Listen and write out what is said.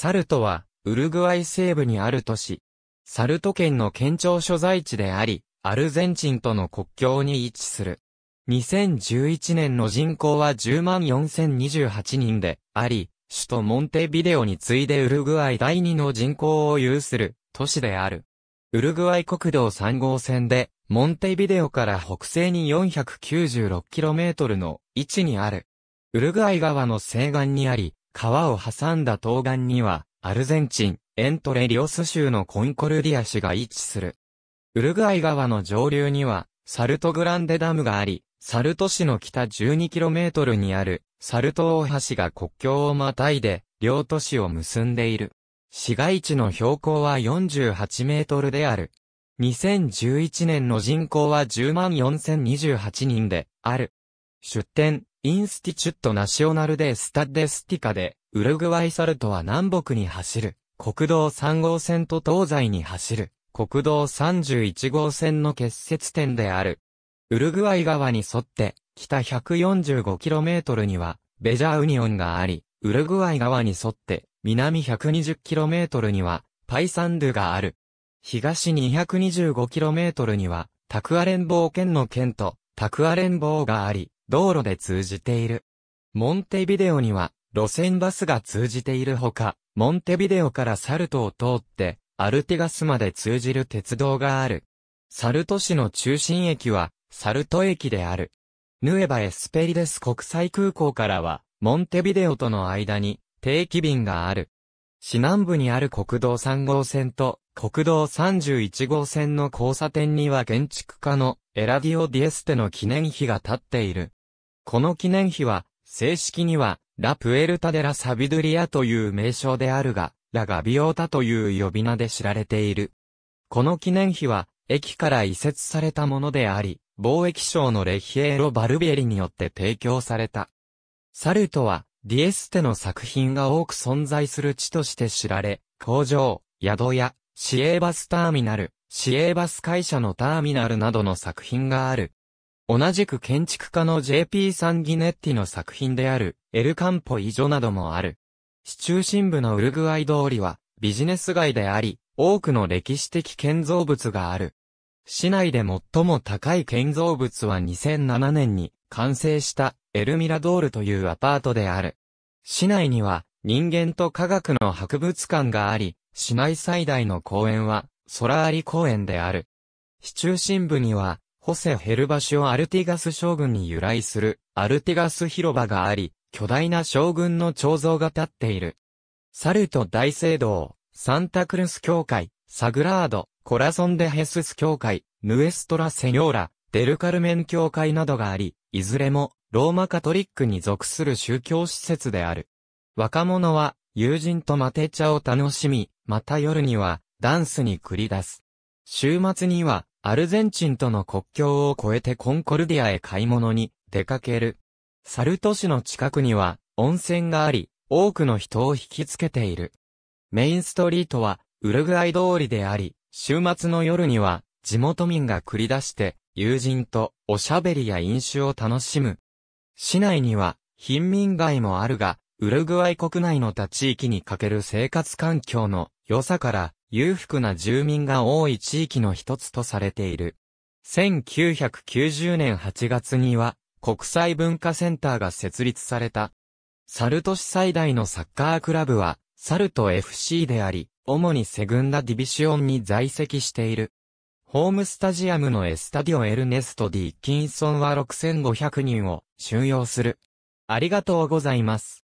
サルトは、ウルグアイ西部にある都市。サルト県の県庁所在地であり、アルゼンチンとの国境に位置する。2011年の人口は10万4028人であり、首都モンテビデオに次いでウルグアイ第二の人口を有する都市である。ウルグアイ国道3号線で、モンテビデオから北西に 496km の位置にある。ウルグアイ川の西岸にあり、川を挟んだ東岸には、アルゼンチン、エントレリオス州のコンコルディア市が位置する。ウルグアイ川の上流には、サルトグランデダムがあり、サルト市の北 12km にある、サルト大橋が国境をまたいで、両都市を結んでいる。市街地の標高は48メートルである。2011年の人口は10万4028人で、ある。出展、インスティチュットナショナルデスタデスティカで、ウルグワイサルトは南北に走る、国道3号線と東西に走る、国道31号線の結節点である。ウルグワイ川に沿って、北 145km には、ベジャーウニオンがあり、ウルグワイ川に沿って、南 120km には、パイサンドゥがある。東 225km には、タクアレンボー県の県と、タクアレンボーがあり、道路で通じている。モンテビデオには、路線バスが通じているほか、モンテビデオからサルトを通って、アルティガスまで通じる鉄道がある。サルト市の中心駅は、サルト駅である。ヌエバ・エスペリデス国際空港からは、モンテビデオとの間に定期便がある。市南部にある国道3号線と国道31号線の交差点には建築家のエラディオ・ディエステの記念碑が立っている。この記念碑は、正式には、ラプエルタデラサビドリアという名称であるが、ラガビオータという呼び名で知られている。この記念碑は、駅から移設されたものであり、貿易商のレヒエロ・バルビエリによって提供された。サルトは、ディエステの作品が多く存在する地として知られ、工場、宿屋、市営バスターミナル、市営バス会社のターミナルなどの作品がある、同じく建築家の JP サンギネッティの作品である、エルカンポイジョなどもある。市中心部のウルグアイ通りは、ビジネス街であり、多くの歴史的建造物がある。市内で最も高い建造物は2007年に完成したエルミラドールというアパートである。市内には人間と科学の博物館があり、市内最大の公園はソラーリ公園である。市中心部にはホセ・ヘルバシオ・アルティガス将軍に由来する、アルティガス広場があり、巨大な将軍の彫像が立っている。サルト大聖堂、サンタクルス教会、サグラード、コラソンデヘスス教会、ヌエストラ・セニョーラ、デルカルメン教会などがあり、いずれも、ローマカトリックに属する宗教施設である。若者は、友人とマテ茶を楽しみ、また夜には、ダンスに繰り出す。週末には、アルゼンチンとの国境を越えてコンコルディアへ買い物に出かける。サルト市の近くには温泉があり、多くの人を引きつけている。メインストリートはウルグアイ通りであり、週末の夜には地元民が繰り出して友人とおしゃべりや飲酒を楽しむ。市内には貧民街もあるが、ウルグアイ国内の他地域にかける生活環境の良さから裕福な住民が多い地域の一つとされている。1990年8月には国際文化センターが設立された。サルト市最大のサッカークラブはサルト FC であり、主にセグンダディビシオンに在籍している。ホームスタジアムのエスタディオエルネスト・ディ・キンソンは6500人を収容する。ありがとうございます。